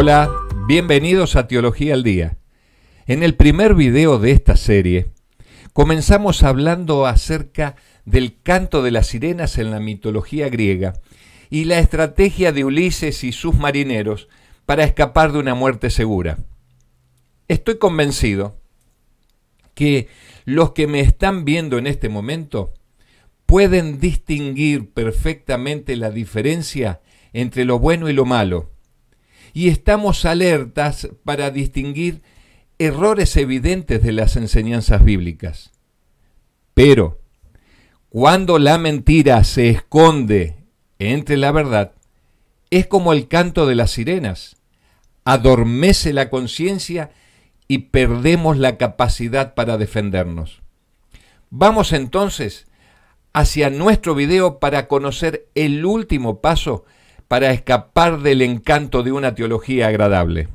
Hola, bienvenidos a Teología al Día. En el primer video de esta serie, comenzamos hablando acerca del canto de las sirenas en la mitología griega y la estrategia de Ulises y sus marineros para escapar de una muerte segura. Estoy convencido que los que me están viendo en este momento pueden distinguir perfectamente la diferencia entre lo bueno y lo malo y estamos alertas para distinguir errores evidentes de las enseñanzas bíblicas. Pero, cuando la mentira se esconde entre la verdad, es como el canto de las sirenas, adormece la conciencia y perdemos la capacidad para defendernos. Vamos entonces hacia nuestro video para conocer el último paso para escapar del encanto de una teología agradable.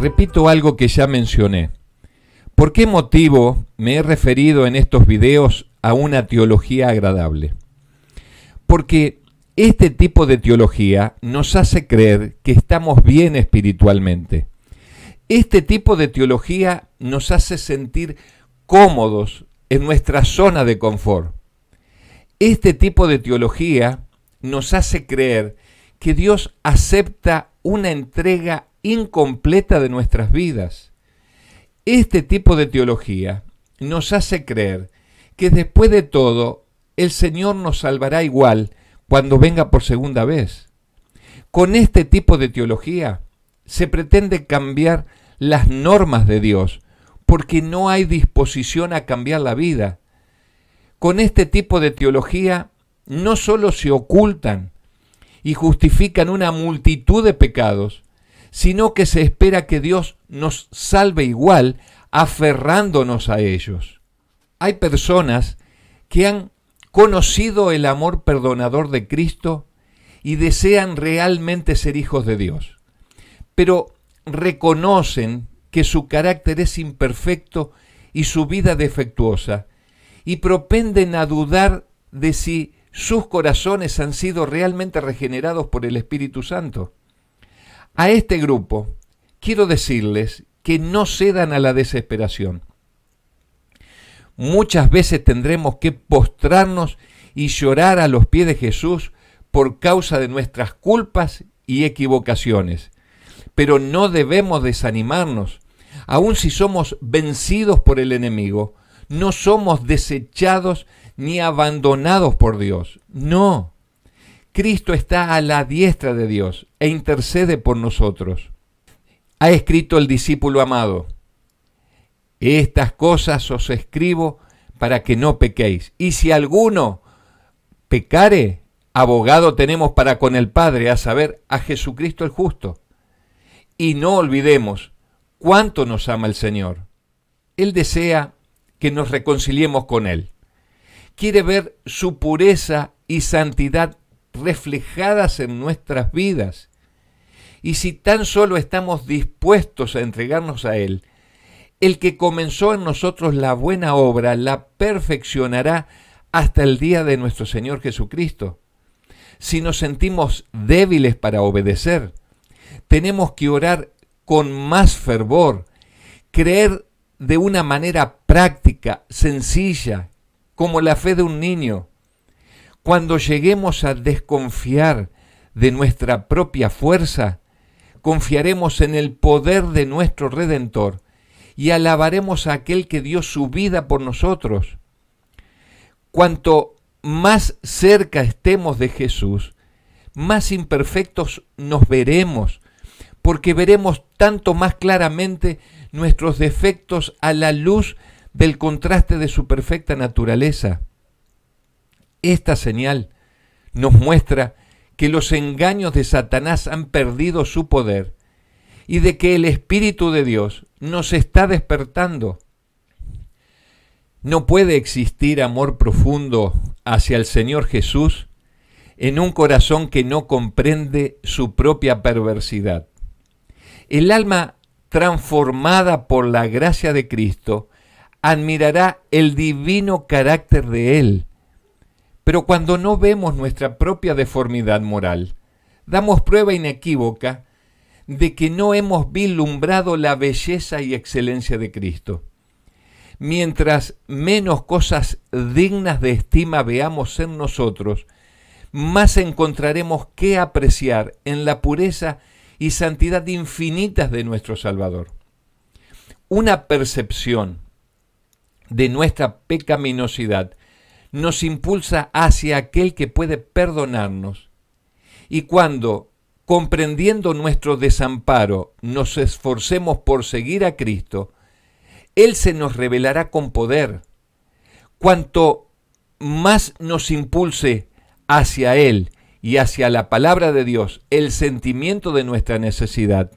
repito algo que ya mencioné. ¿Por qué motivo me he referido en estos videos a una teología agradable? Porque este tipo de teología nos hace creer que estamos bien espiritualmente. Este tipo de teología nos hace sentir cómodos en nuestra zona de confort. Este tipo de teología nos hace creer que Dios acepta una entrega incompleta de nuestras vidas. Este tipo de teología nos hace creer que después de todo el Señor nos salvará igual cuando venga por segunda vez. Con este tipo de teología se pretende cambiar las normas de Dios, porque no hay disposición a cambiar la vida. Con este tipo de teología no solo se ocultan y justifican una multitud de pecados, sino que se espera que Dios nos salve igual aferrándonos a ellos. Hay personas que han conocido el amor perdonador de Cristo y desean realmente ser hijos de Dios, pero reconocen que su carácter es imperfecto y su vida defectuosa, y propenden a dudar de si sus corazones han sido realmente regenerados por el Espíritu Santo. A este grupo quiero decirles que no cedan a la desesperación. Muchas veces tendremos que postrarnos y llorar a los pies de Jesús por causa de nuestras culpas y equivocaciones. Pero no debemos desanimarnos, aun si somos vencidos por el enemigo, no somos desechados ni abandonados por Dios. No. Cristo está a la diestra de Dios e intercede por nosotros. Ha escrito el discípulo amado, estas cosas os escribo para que no pequéis. Y si alguno pecare, abogado tenemos para con el Padre, a saber, a Jesucristo el justo. Y no olvidemos cuánto nos ama el Señor. Él desea que nos reconciliemos con Él. Quiere ver su pureza y santidad reflejadas en nuestras vidas. Y si tan solo estamos dispuestos a entregarnos a Él, el que comenzó en nosotros la buena obra la perfeccionará hasta el día de nuestro Señor Jesucristo. Si nos sentimos débiles para obedecer, tenemos que orar con más fervor, creer de una manera práctica, sencilla, como la fe de un niño. Cuando lleguemos a desconfiar de nuestra propia fuerza, confiaremos en el poder de nuestro Redentor y alabaremos a aquel que dio su vida por nosotros. Cuanto más cerca estemos de Jesús, más imperfectos nos veremos, porque veremos tanto más claramente nuestros defectos a la luz del contraste de su perfecta naturaleza. Esta señal nos muestra que los engaños de Satanás han perdido su poder y de que el Espíritu de Dios nos está despertando. No puede existir amor profundo hacia el Señor Jesús en un corazón que no comprende su propia perversidad. El alma transformada por la gracia de Cristo admirará el divino carácter de Él. Pero cuando no vemos nuestra propia deformidad moral, damos prueba inequívoca de que no hemos vislumbrado la belleza y excelencia de Cristo. Mientras menos cosas dignas de estima veamos en nosotros, más encontraremos que apreciar en la pureza y santidad infinitas de nuestro Salvador. Una percepción de nuestra pecaminosidad nos impulsa hacia aquel que puede perdonarnos y cuando comprendiendo nuestro desamparo, nos esforcemos por seguir a Cristo, Él se nos revelará con poder. Cuanto más nos impulse hacia Él y hacia la palabra de Dios el sentimiento de nuestra necesidad,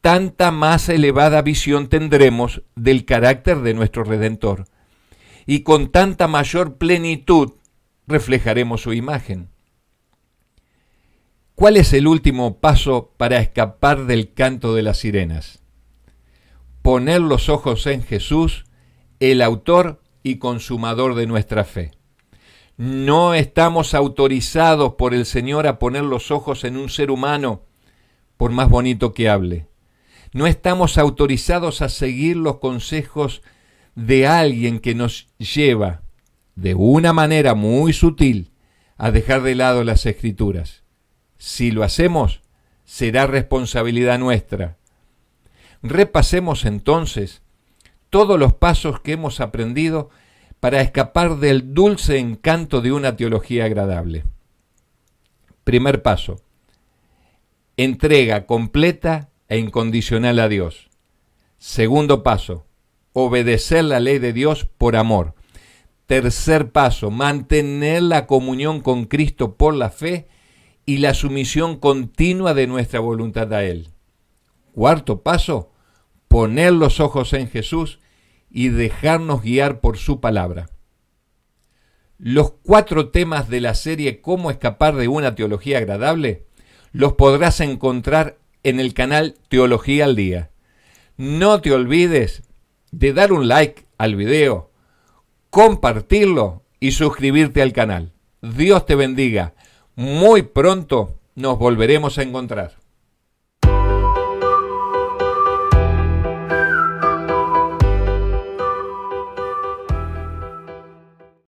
tanta más elevada visión tendremos del carácter de nuestro Redentor y con tanta mayor plenitud reflejaremos su imagen. ¿Cuál es el último paso para escapar del canto de las sirenas? Poner los ojos en Jesús, el autor y consumador de nuestra fe. No estamos autorizados por el Señor a poner los ojos en un ser humano, por más bonito que hable. No estamos autorizados a seguir los consejos de alguien que nos lleva, de una manera muy sutil, a dejar de lado las escrituras. Si lo hacemos, será responsabilidad nuestra. Repasemos entonces todos los pasos que hemos aprendido para escapar del dulce encanto de una teología agradable. Primer paso. Entrega completa e incondicional a Dios. Segundo paso. Obedecer la ley de Dios por amor. Tercer paso. Mantener la comunión con Cristo por la fe y la sumisión continua de nuestra voluntad a Él. Cuarto paso, poner los ojos en Jesús y dejarnos guiar por su palabra. Los cuatro temas de la serie Cómo escapar de una teología agradable los podrás encontrar en el canal Teología al Día. No te olvides de dar un like al video, compartirlo y suscribirte al canal. Dios te bendiga. Muy pronto nos volveremos a encontrar.